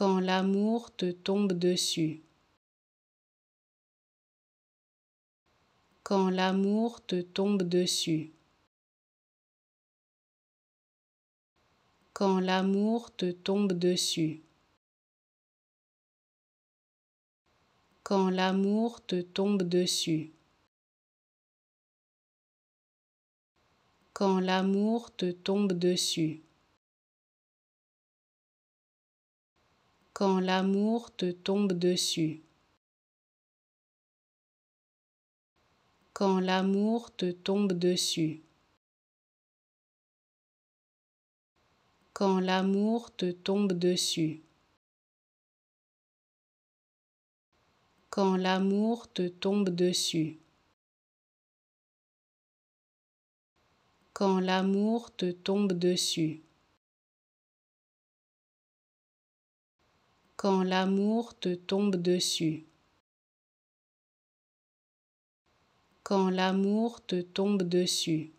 quand l'amour te tombe dessus. Quand l'amour te tombe dessus. Quand l'amour te tombe dessus. Quand l'amour te tombe dessus. Quand l'amour te tombe dessus. quand l'amour te tombe dessus. Quand l'amour te tombe dessus. Quand l'amour te tombe dessus. Quand l'amour te tombe dessus. Quand l'amour te tombe dessus. quand l'amour te tombe dessus. Quand l'amour te tombe dessus.